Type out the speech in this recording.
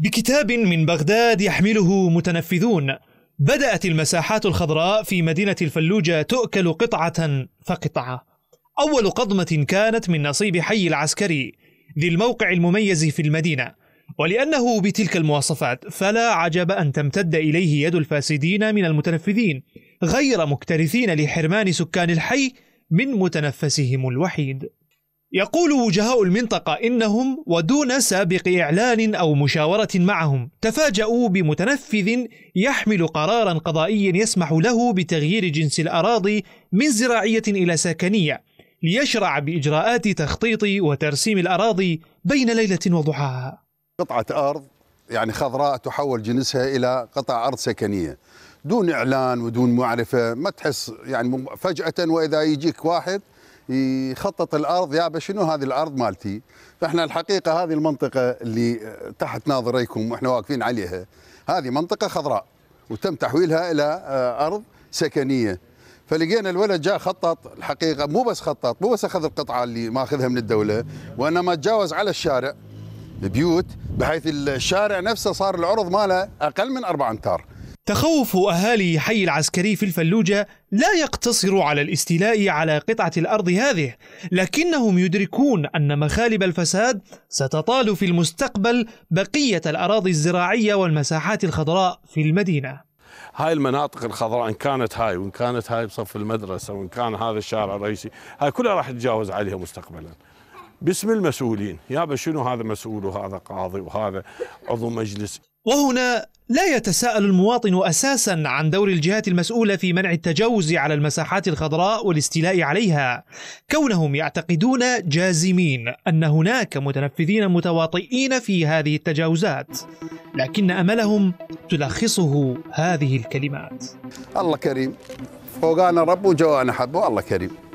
بكتاب من بغداد يحمله متنفذون بدأت المساحات الخضراء في مدينة الفلوجة تؤكل قطعة فقطعة أول قضمة كانت من نصيب حي العسكري ذي الموقع المميز في المدينة ولأنه بتلك المواصفات فلا عجب أن تمتد إليه يد الفاسدين من المتنفذين غير مكترثين لحرمان سكان الحي من متنفسهم الوحيد يقول وجهاء المنطقة إنهم ودون سابق إعلان أو مشاورة معهم تفاجؤوا بمتنفذ يحمل قرارا قضائيا يسمح له بتغيير جنس الأراضي من زراعية إلى سكنية ليشرع بإجراءات تخطيط وترسيم الأراضي بين ليلة وضحاها قطعة أرض يعني خضراء تحول جنسها إلى قطع أرض سكنية دون إعلان ودون معرفة ما تحس يعني فجأة وإذا يجيك واحد يخطط الارض يابا شنو هذه الارض مالتي فاحنا الحقيقه هذه المنطقه اللي تحت ناظريكم واحنا واقفين عليها هذه منطقه خضراء وتم تحويلها الى آه، ارض سكنيه فلقينا الولد جاء خطط الحقيقه مو بس خطط مو بس اخذ القطعه اللي ماخذها من الدوله وانما تجاوز على الشارع البيوت بحيث الشارع نفسه صار العرض ماله اقل من 4 امتار تخوف أهالي حي العسكري في الفلوجة لا يقتصر على الاستيلاء على قطعة الأرض هذه، لكنهم يدركون أن مخالب الفساد ستطال في المستقبل بقية الأراضي الزراعية والمساحات الخضراء في المدينة. هاي المناطق الخضراء إن كانت هاي وإن كانت هاي بصف المدرسة وإن كان هذا الشارع الرئيسي، هاي كلها راح تتجاوز عليها مستقبلا. باسم المسؤولين، يابا شنو هذا مسؤول وهذا قاضي وهذا عضو مجلس وهنا لا يتساءل المواطن اساسا عن دور الجهات المسؤوله في منع التجاوز على المساحات الخضراء والاستيلاء عليها كونهم يعتقدون جازمين ان هناك متنفذين متواطئين في هذه التجاوزات لكن املهم تلخصه هذه الكلمات الله كريم فوقانا رب وجوانا حب والله كريم